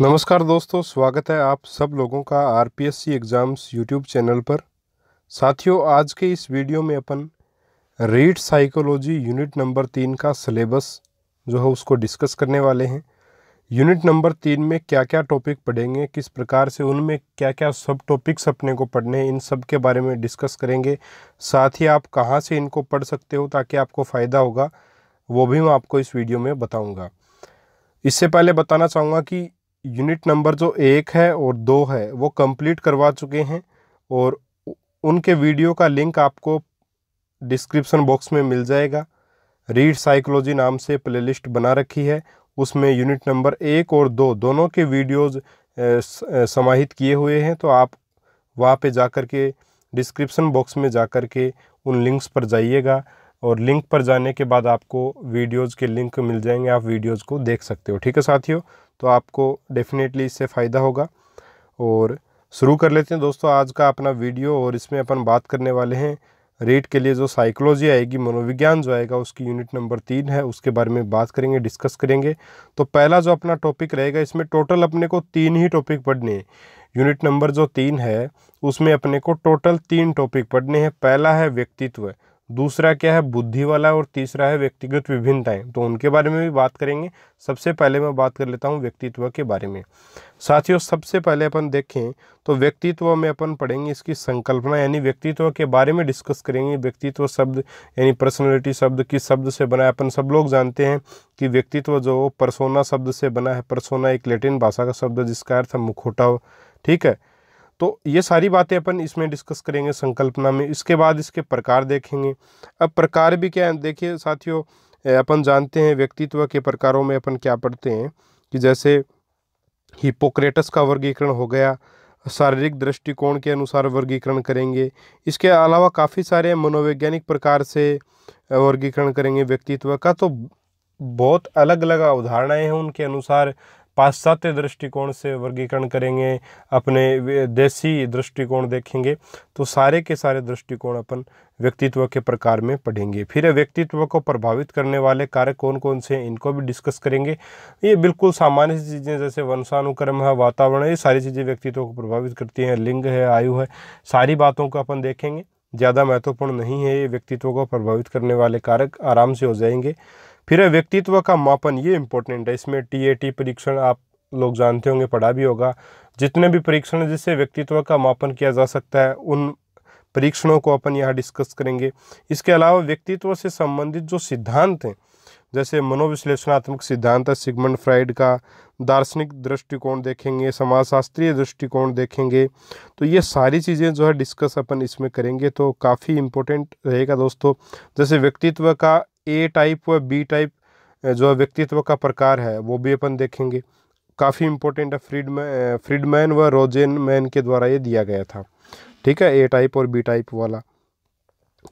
नमस्कार दोस्तों स्वागत है आप सब लोगों का R P S C exams YouTube channel पर साथियों आज के इस वीडियो में अपन रीड साइकोलॉजी यूनिट नंबर तीन का सिलेबस जो है उसको डिस्कस करने वाले हैं यूनिट नंबर तीन में क्या क्या टॉपिक पढ़ेंगे किस प्रकार से उनमें क्या क्या सब टॉपिक्स अपने को पढ़ने हैं इन सब के बारे में डिस्कस करेंगे साथ ही आप कहाँ से इनको पढ़ सकते हो ताकि आपको फ़ायदा होगा वो भी मैं आपको इस वीडियो में बताऊँगा इससे पहले बताना चाहूँगा कि यूनिट नंबर जो एक है और दो है वो कंप्लीट करवा चुके हैं और उनके वीडियो का लिंक आपको डिस्क्रिप्शन बॉक्स में मिल जाएगा रीड साइकोलॉजी नाम से प्लेलिस्ट बना रखी है उसमें यूनिट नंबर एक और दो दोनों के वीडियोस समाहित किए हुए हैं तो आप वहाँ पे जाकर के डिस्क्रिप्शन बॉक्स में जाकर के उन लिंक्स पर जाइएगा और लिंक पर जाने के बाद आपको वीडियोज़ के लिंक मिल जाएंगे आप वीडियोज़ को देख सकते हो ठीक है साथियों तो आपको डेफिनेटली इससे फ़ायदा होगा और शुरू कर लेते हैं दोस्तों आज का अपना वीडियो और इसमें अपन बात करने वाले हैं रेट के लिए जो साइकोलॉजी आएगी मनोविज्ञान जो आएगा उसकी यूनिट नंबर तीन है उसके बारे में बात करेंगे डिस्कस करेंगे तो पहला जो अपना टॉपिक रहेगा इसमें टोटल अपने को तीन ही टॉपिक पढ़ने हैं यूनिट नंबर जो तीन है उसमें अपने को टोटल तीन टॉपिक पढ़ने हैं पहला है व्यक्तित्व है। दूसरा क्या है बुद्धि वाला और तीसरा है व्यक्तिगत विभिन्नताएं तो उनके बारे में भी बात करेंगे सबसे पहले मैं बात कर लेता हूँ व्यक्तित्व के बारे में साथियों सबसे पहले अपन देखें तो व्यक्तित्व में अपन पढ़ेंगे इसकी संकल्पना यानी व्यक्तित्व के बारे में डिस्कस करेंगे व्यक्तित्व शब्द यानी पर्सनैलिटी शब्द किस शब्द से बना है अपन सब लोग जानते हैं कि व्यक्तित्व जो परसोना शब्द से बना है परसोना एक लेटिन भाषा का शब्द जिसका अर्थ मुखोटा ठीक है तो ये सारी बातें अपन इसमें डिस्कस करेंगे संकल्पना में इसके बाद इसके प्रकार देखेंगे अब प्रकार भी क्या है देखिए साथियों अपन जानते हैं व्यक्तित्व के प्रकारों में अपन क्या पढ़ते हैं कि जैसे हिपोक्रेटस का वर्गीकरण हो गया शारीरिक दृष्टिकोण के अनुसार वर्गीकरण करेंगे इसके अलावा काफ़ी सारे मनोवैज्ञानिक प्रकार से वर्गीकरण करेंगे व्यक्तित्व का तो बहुत अलग अलग अवधारणाएँ हैं उनके अनुसार पाश्चात्य दृष्टिकोण से वर्गीकरण करेंगे अपने देसी दृष्टिकोण देखेंगे तो सारे के सारे दृष्टिकोण अपन व्यक्तित्व के प्रकार में पढ़ेंगे फिर व्यक्तित्व को प्रभावित करने वाले कार्य कौन कौन से हैं इनको भी डिस्कस करेंगे ये बिल्कुल सामान्य सी चीज़ें जैसे वंशानुक्रम है वातावरण ये सारी चीज़ें व्यक्तित्व को प्रभावित करती हैं लिंग है आयु है सारी बातों को अपन देखेंगे ज़्यादा महत्वपूर्ण नहीं है ये व्यक्तित्व को प्रभावित करने वाले कारक आराम से हो जाएंगे फिर व्यक्तित्व का मापन ये इंपॉर्टेंट है इसमें टीएटी परीक्षण आप लोग जानते होंगे पढ़ा भी होगा जितने भी परीक्षण जिससे व्यक्तित्व का मापन किया जा सकता है उन परीक्षणों को अपन यहाँ डिस्कस करेंगे इसके अलावा व्यक्तित्व से संबंधित जो सिद्धांत हैं जैसे मनोविश्लेषणात्मक सिद्धांत है सिगमंड फ्राइड का दार्शनिक दृष्टिकोण देखेंगे समाजशास्त्रीय दृष्टिकोण देखेंगे तो ये सारी चीज़ें जो है डिस्कस अपन इसमें करेंगे तो काफ़ी इम्पोर्टेंट रहेगा दोस्तों जैसे व्यक्तित्व का ए टाइप व बी टाइप जो व्यक्तित्व का प्रकार है वो भी अपन देखेंगे काफ़ी इंपॉर्टेंट है फ्रीडमैन फ्रीडमैन व रोजेन मैन के द्वारा ये दिया गया था ठीक है ए टाइप और बी टाइप वाला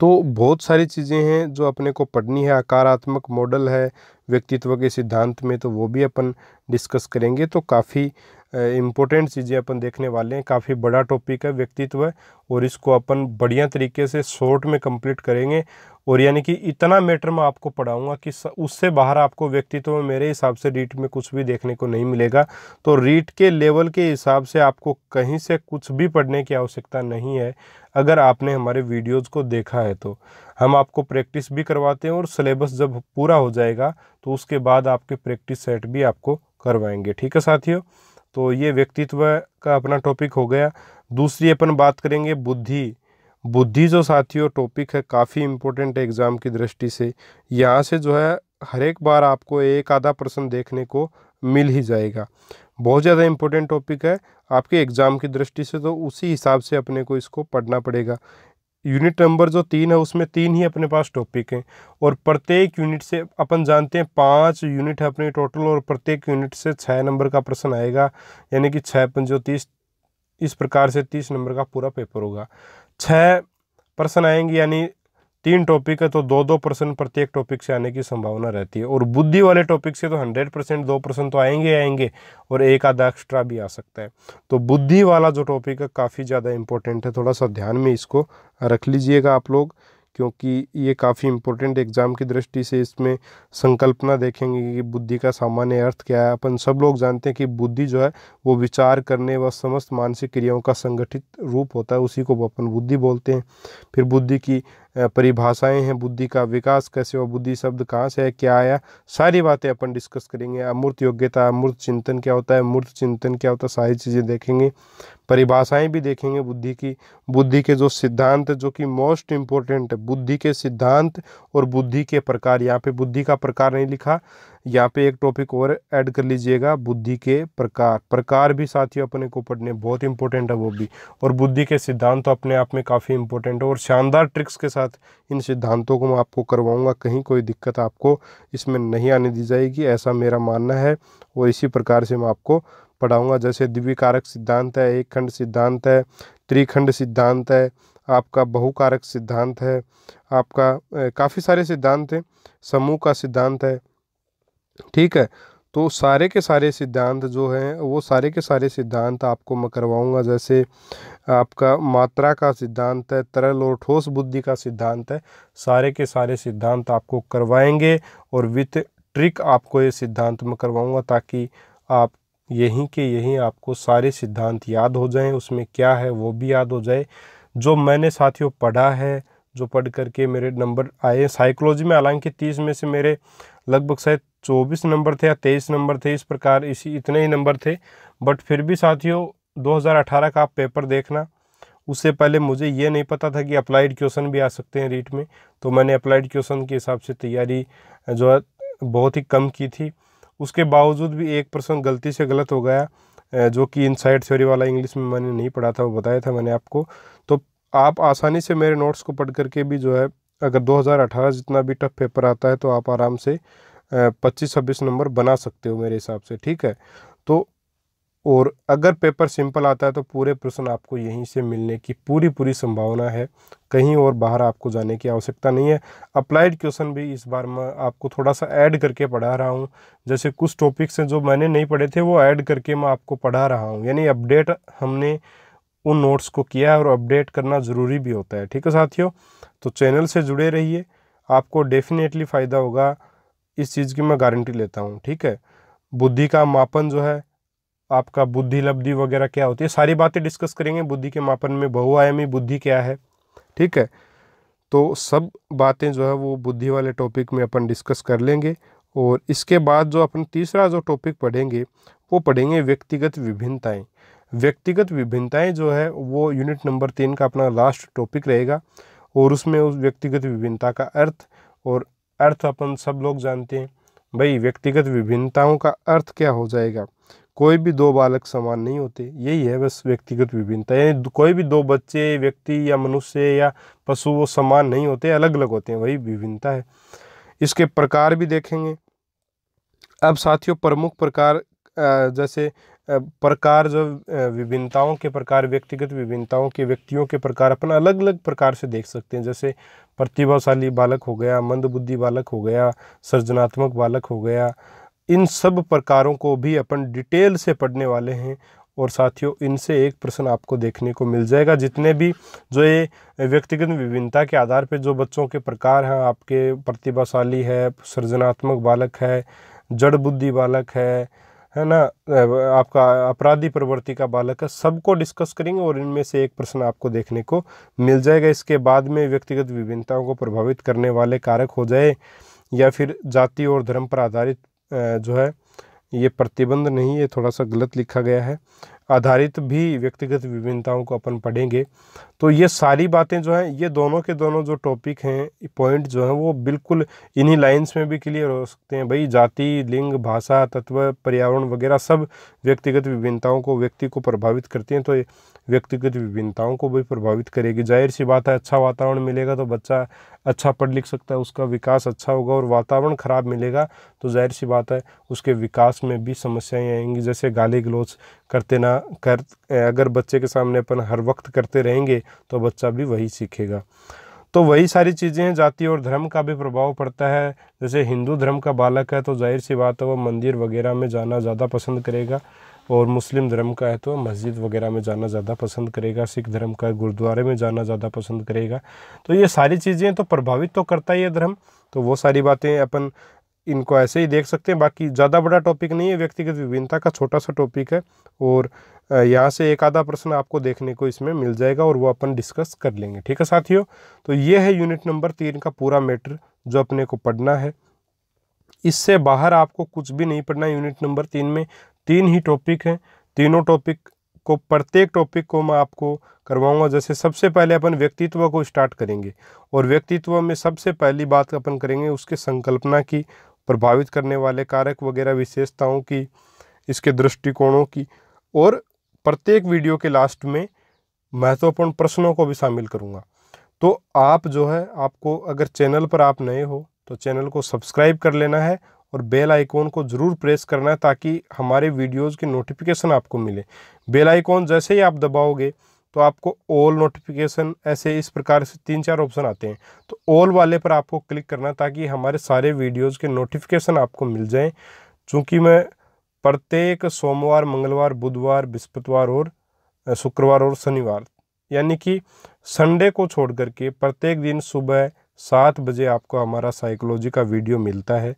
तो बहुत सारी चीज़ें हैं जो अपने को पढ़नी है आकारात्मक मॉडल है व्यक्तित्व के सिद्धांत में तो वो भी अपन डिस्कस करेंगे तो काफ़ी इम्पोर्टेंट चीज़ें अपन देखने वाले हैं काफ़ी बड़ा टॉपिक है व्यक्तित्व है और इसको अपन बढ़िया तरीके से शॉर्ट में कंप्लीट करेंगे और यानी कि इतना मैटर मैं आपको पढ़ाऊँगा कि उससे बाहर आपको व्यक्तित्व में मेरे हिसाब से रीट में कुछ भी देखने को नहीं मिलेगा तो रीट के लेवल के हिसाब से आपको कहीं से कुछ भी पढ़ने की आवश्यकता नहीं है अगर आपने हमारे वीडियोज़ को देखा है तो हम आपको प्रैक्टिस भी करवाते हैं और सिलेबस जब पूरा हो जाएगा तो उसके बाद आपके प्रैक्टिस सेट भी आपको करवाएंगे ठीक है साथियों तो ये व्यक्तित्व का अपना टॉपिक हो गया दूसरी अपन बात करेंगे बुद्धि बुद्धि जो साथियों टॉपिक है काफ़ी इम्पोर्टेंट है एग्ज़ाम की दृष्टि से यहाँ से जो है हर एक बार आपको एक आधा प्रश्न देखने को मिल ही जाएगा बहुत ज़्यादा इम्पोर्टेंट टॉपिक है आपके एग्ज़ाम की दृष्टि से तो उसी हिसाब से अपने को इसको पढ़ना पड़ेगा यूनिट नंबर जो तीन है उसमें तीन ही अपने पास टॉपिक हैं और प्रत्येक यूनिट से अपन जानते हैं पाँच यूनिट है अपने टोटल और प्रत्येक यूनिट से छः नंबर का प्रश्न आएगा यानी कि छः पंजो तीस इस प्रकार से तीस नंबर का पूरा पेपर होगा छः प्रश्न आएंगे यानी तीन टॉपिक है तो दो दो परसेंट प्रत्येक टॉपिक से आने की संभावना रहती है और बुद्धि वाले टॉपिक से तो हंड्रेड परसेंट दो परसेंट तो आएंगे आएंगे और एक आधा एक्स्ट्रा भी आ सकता है तो बुद्धि वाला जो टॉपिक है काफ़ी ज़्यादा इंपॉर्टेंट है थोड़ा सा ध्यान में इसको रख लीजिएगा आप लोग क्योंकि ये काफ़ी इम्पोर्टेंट एग्ज़ाम की दृष्टि से इसमें संकल्पना देखेंगे कि बुद्धि का सामान्य अर्थ क्या है अपन सब लोग जानते हैं कि बुद्धि जो है वो विचार करने व समस्त मानसिक क्रियाओं का संगठित रूप होता है उसी को अपन बुद्धि बोलते हैं फिर बुद्धि की परिभाषाएं हैं बुद्धि का विकास कैसे हुआ बुद्धि शब्द कहाँ से है क्या आया सारी बातें अपन डिस्कस करेंगे अमूर्त योग्यता अमूर्त चिंतन क्या होता है मूर्त चिंतन क्या होता है सारी चीज़ें देखेंगे परिभाषाएं भी देखेंगे बुद्धि की बुद्धि के जो सिद्धांत जो कि मोस्ट इम्पोर्टेंट है बुद्धि के सिद्धांत और बुद्धि के प्रकार यहाँ पे बुद्धि का प्रकार नहीं लिखा यहाँ पे एक टॉपिक और ऐड कर लीजिएगा बुद्धि के प्रकार प्रकार भी साथियों अपने को पढ़ने बहुत इंपॉर्टेंट है वो भी और बुद्धि के सिद्धांत तो अपने आप में काफ़ी इंपॉर्टेंट है और शानदार ट्रिक्स के साथ इन सिद्धांतों को मैं आपको करवाऊँगा कहीं कोई दिक्कत आपको इसमें नहीं आने दी जाएगी ऐसा मेरा मानना है और इसी प्रकार से मैं आपको पढ़ाऊँगा जैसे दिव्यकारक सिद्धांत है एक खंड सिद्धांत है त्रिखंड सिद्धांत है आपका बहुकारक सिद्धांत है आपका काफ़ी सारे सिद्धांत हैं समूह का सिद्धांत है ठीक है तो सारे के सारे सिद्धांत जो हैं वो सारे के सारे सिद्धांत आपको मैं करवाऊँगा जैसे आपका मात्रा का सिद्धांत है तरल और ठोस बुद्धि का सिद्धांत है सारे के सारे सिद्धांत आपको करवाएंगे और विथ ट्रिक आपको ये सिद्धांत मैं करवाऊँगा ताकि आप यहीं के यहीं आपको सारे सिद्धांत याद हो जाएं उसमें क्या है वो भी याद हो जाए जो मैंने साथियों पढ़ा है जो पढ़ करके मेरे नंबर आए साइकोलॉजी में हालांकि तीस में से मेरे लगभग शायद चौबीस नंबर थे या तेईस नंबर थे इस प्रकार इसी इतने ही नंबर थे बट फिर भी साथियों 2018 का आप पेपर देखना उससे पहले मुझे ये नहीं पता था कि अप्लाइड क्वेश्चन भी आ सकते हैं रीट में तो मैंने अप्लाइड क्वेश्चन के हिसाब से तैयारी जो है बहुत ही कम की थी उसके बावजूद भी एक प्रश्न गलती से गलत हो गया जो कि इन साइड थ्योरी वाला इंग्लिश में मैंने नहीं पढ़ा था वो बताया था मैंने आपको तो आप आसानी से मेरे नोट्स को पढ़ करके भी जो है अगर 2018 जितना भी टफ पेपर आता है तो आप आराम से पच्चीस छब्बीस नंबर बना सकते हो मेरे हिसाब से ठीक है तो और अगर पेपर सिंपल आता है तो पूरे प्रश्न आपको यहीं से मिलने की पूरी पूरी संभावना है कहीं और बाहर आपको जाने की आवश्यकता नहीं है अप्लाइड क्वेश्चन भी इस बार मैं आपको थोड़ा सा ऐड करके पढ़ा रहा हूँ जैसे कुछ टॉपिक्स हैं जो मैंने नहीं पढ़े थे वो ऐड करके मैं आपको पढ़ा रहा हूँ यानी अपडेट हमने उन नोट्स को किया है और अपडेट करना ज़रूरी भी होता है ठीक है साथियों तो चैनल से जुड़े रहिए आपको डेफिनेटली फ़ायदा होगा इस चीज़ की मैं गारंटी लेता हूँ ठीक है बुद्धि का मापन जो है आपका बुद्धि लब्धि वगैरह क्या होती है सारी बातें डिस्कस करेंगे बुद्धि के मापन में बहुआयामी बुद्धि क्या है ठीक है तो सब बातें जो है वो बुद्धि वाले टॉपिक में अपन डिस्कस कर लेंगे और इसके बाद जो अपन तीसरा जो टॉपिक पढ़ेंगे वो पढ़ेंगे व्यक्तिगत विभिन्नताएं व्यक्तिगत विभिन्नताएं जो है वो यूनिट नंबर तीन का अपना लास्ट टॉपिक रहेगा और उसमें उस व्यक्तिगत विभिन्नता का अर्थ और अर्थ अपन सब लोग जानते हैं भाई व्यक्तिगत विभिन्नताओं का अर्थ क्या हो जाएगा कोई भी दो बालक समान नहीं होते यही है बस व्यक्तिगत विभिन्नता यानी कोई भी दो बच्चे व्यक्ति या मनुष्य या पशु वो समान नहीं होते अलग अलग होते हैं वही विभिन्नता है इसके प्रकार भी देखेंगे अब साथियों प्रमुख प्रकार जैसे प्रकार जो विभिन्नताओं के प्रकार व्यक्तिगत विभिन्नताओं के व्यक्तियों के प्रकार अपन अलग अलग प्रकार से देख सकते हैं जैसे प्रतिभाशाली बालक हो गया मंदबुद्धि बालक हो गया सृजनात्मक बालक हो गया इन सब प्रकारों को भी अपन डिटेल से पढ़ने वाले हैं और साथियों इनसे एक प्रश्न आपको देखने को मिल जाएगा जितने भी जो ये व्यक्तिगत विभिन्नता के आधार पर जो बच्चों के प्रकार हैं आपके प्रतिभाशाली है सृजनात्मक बालक है जड़ बुद्धि बालक है है ना आपका अपराधी प्रवृत्ति का बालक है सबको डिस्कस करेंगे और इनमें से एक प्रश्न आपको देखने को मिल जाएगा इसके बाद में व्यक्तिगत विभिन्नताओं को प्रभावित करने वाले कारक हो जाए या फिर जाति और धर्म पर आधारित जो है ये प्रतिबंध नहीं है थोड़ा सा गलत लिखा गया है आधारित भी व्यक्तिगत विभिन्नताओं को अपन पढ़ेंगे तो ये सारी बातें जो हैं ये दोनों के दोनों जो टॉपिक हैं पॉइंट जो हैं वो बिल्कुल इन्हीं लाइंस में भी क्लियर हो सकते हैं भाई जाति लिंग भाषा तत्व पर्यावरण वगैरह सब व्यक्तिगत विभिन्नताओं को व्यक्ति को प्रभावित करती हैं तो व्यक्तिगत विभिन्नताओं को भी प्रभावित करेगी जाहिर सी बात है अच्छा वातावरण मिलेगा तो बच्चा अच्छा पढ़ लिख सकता है उसका विकास अच्छा होगा और वातावरण ख़राब मिलेगा तो जाहिर सी बात है उसके विकास में भी समस्याएं आएंगी जैसे गाली गलोच करते ना कर अगर बच्चे के सामने अपन हर वक्त करते रहेंगे तो बच्चा भी वही सीखेगा तो वही सारी चीज़ें जाति और धर्म का भी प्रभाव पड़ता है जैसे हिंदू धर्म का बालक है तो जाहिर सी बात है वह मंदिर वगैरह में जाना ज़्यादा पसंद करेगा और मुस्लिम धर्म का है तो मस्जिद वगैरह में जाना ज़्यादा पसंद करेगा सिख धर्म का गुरुद्वारे में जाना ज़्यादा पसंद करेगा तो ये सारी चीज़ें तो प्रभावित तो करता ही है धर्म तो वो सारी बातें अपन इनको ऐसे ही देख सकते हैं बाकी ज़्यादा बड़ा टॉपिक नहीं है व्यक्तिगत विभिन्नता का छोटा सा टॉपिक है और यहाँ से एक आधा प्रश्न आपको देखने को इसमें मिल जाएगा और वो अपन डिस्कस कर लेंगे ठीक है साथियों तो ये है यूनिट नंबर तीन का पूरा मैटर जो अपने को पढ़ना है इससे बाहर आपको कुछ भी नहीं पढ़ना यूनिट नंबर तीन में तीन ही टॉपिक हैं तीनों टॉपिक को प्रत्येक टॉपिक को मैं आपको करवाऊंगा जैसे सबसे पहले अपन व्यक्तित्व को स्टार्ट करेंगे और व्यक्तित्व में सबसे पहली बात अपन करेंगे उसके संकल्पना की प्रभावित करने वाले कारक वगैरह विशेषताओं की इसके दृष्टिकोणों की और प्रत्येक वीडियो के लास्ट में महत्वपूर्ण प्रश्नों को भी शामिल करूँगा तो आप जो है आपको अगर चैनल पर आप नए हो तो चैनल को सब्सक्राइब कर लेना है और बेल आइकॉन को ज़रूर प्रेस करना है ताकि हमारे वीडियोज़ के नोटिफिकेशन आपको मिले बेल आइकॉन जैसे ही आप दबाओगे तो आपको ऑल नोटिफिकेशन ऐसे इस प्रकार से तीन चार ऑप्शन आते हैं तो ऑल वाले पर आपको क्लिक करना ताकि हमारे सारे वीडियोज़ के नोटिफिकेशन आपको मिल जाएँ चूँकि मैं प्रत्येक सोमवार मंगलवार बुधवार बृहस्पतिवार और शुक्रवार और शनिवार यानी कि संडे को छोड़ करके प्रत्येक दिन सुबह सात बजे आपको हमारा साइकोलॉजी का वीडियो मिलता है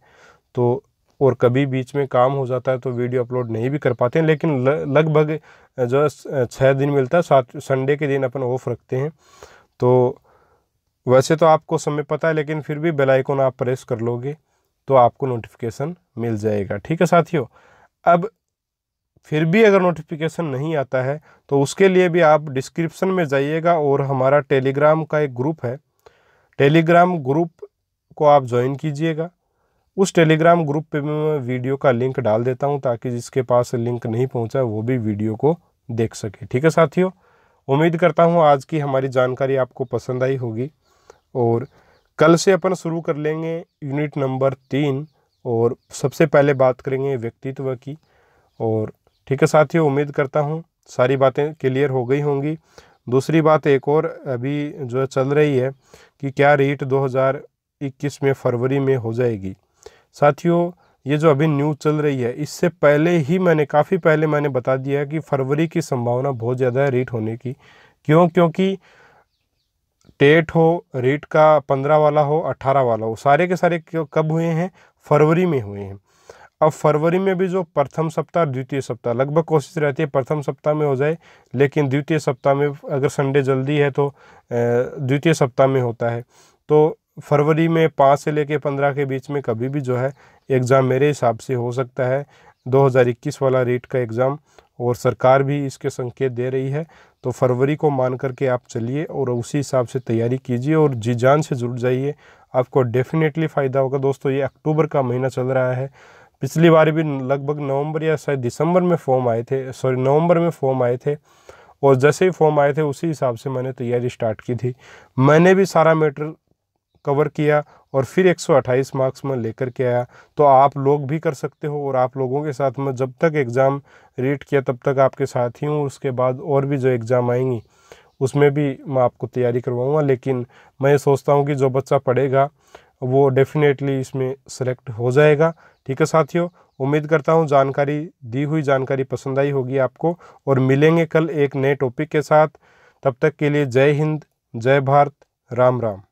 तो और कभी बीच में काम हो जाता है तो वीडियो अपलोड नहीं भी कर पाते हैं लेकिन लगभग जो है छः दिन मिलता है सात संडे के दिन अपन ऑफ रखते हैं तो वैसे तो आपको समय पता है लेकिन फिर भी बेल आइकन आप प्रेस कर लोगे तो आपको नोटिफिकेशन मिल जाएगा ठीक है साथियों अब फिर भी अगर नोटिफिकेशन नहीं आता है तो उसके लिए भी आप डिस्क्रिप्शन में जाइएगा और हमारा टेलीग्राम का एक ग्रुप है टेलीग्राम ग्रुप को आप ज्वाइन कीजिएगा उस टेलीग्राम ग्रुप पे मैं वीडियो का लिंक डाल देता हूँ ताकि जिसके पास लिंक नहीं पहुँचा वो भी वीडियो को देख सके ठीक है साथियों उम्मीद करता हूँ आज की हमारी जानकारी आपको पसंद आई होगी और कल से अपन शुरू कर लेंगे यूनिट नंबर तीन और सबसे पहले बात करेंगे व्यक्तित्व की और ठीक है साथियों उम्मीद करता हूँ सारी बातें क्लियर हो गई होंगी दूसरी बात एक और अभी जो चल रही है कि क्या रीट 2021 में फरवरी में हो जाएगी साथियों ये जो अभी न्यूज़ चल रही है इससे पहले ही मैंने काफ़ी पहले मैंने बता दिया है कि फरवरी की संभावना बहुत ज़्यादा है रेट होने की क्यों क्योंकि टेट हो रेट का पंद्रह वाला हो अट्ठारह वाला हो सारे के सारे कब हुए हैं फरवरी में हुए हैं अब फरवरी में भी जो प्रथम सप्ताह द्वितीय सप्ताह लगभग कोशिश रहती है प्रथम सप्ताह में हो जाए लेकिन द्वितीय सप्ताह में अगर संडे जल्दी है तो द्वितीय सप्ताह में होता है तो फरवरी में पाँच से लेकर पंद्रह के बीच में कभी भी जो है एग्ज़ाम मेरे हिसाब से हो सकता है 2021 वाला रेट का एग्ज़ाम और सरकार भी इसके संकेत दे रही है तो फरवरी को मान करके आप चलिए और उसी हिसाब से तैयारी कीजिए और जी जान से जुड़ जाइए आपको डेफिनेटली फ़ायदा होगा दोस्तों ये अक्टूबर का महीना चल रहा है पिछली बार भी लगभग नवंबर या शायद दिसंबर में फॉर्म आए थे सॉरी नवंबर में फॉर्म आए थे और जैसे ही फॉर्म आए थे उसी हिसाब से मैंने तैयारी स्टार्ट की थी मैंने भी सारा मेटर कवर किया और फिर 128 मार्क्स में लेकर के आया तो आप लोग भी कर सकते हो और आप लोगों के साथ में जब तक एग्ज़ाम रीड किया तब तक आपके साथ ही हूँ उसके बाद और भी जो एग्ज़ाम आएंगी उसमें भी मैं आपको तैयारी करवाऊँगा लेकिन मैं सोचता हूँ कि जो बच्चा पढ़ेगा वो डेफिनेटली इसमें सेलेक्ट हो जाएगा ठीक है साथियों उम्मीद करता हूँ जानकारी दी हुई जानकारी पसंद आई होगी आपको और मिलेंगे कल एक नए टॉपिक के साथ तब तक के लिए जय हिंद जय भारत राम राम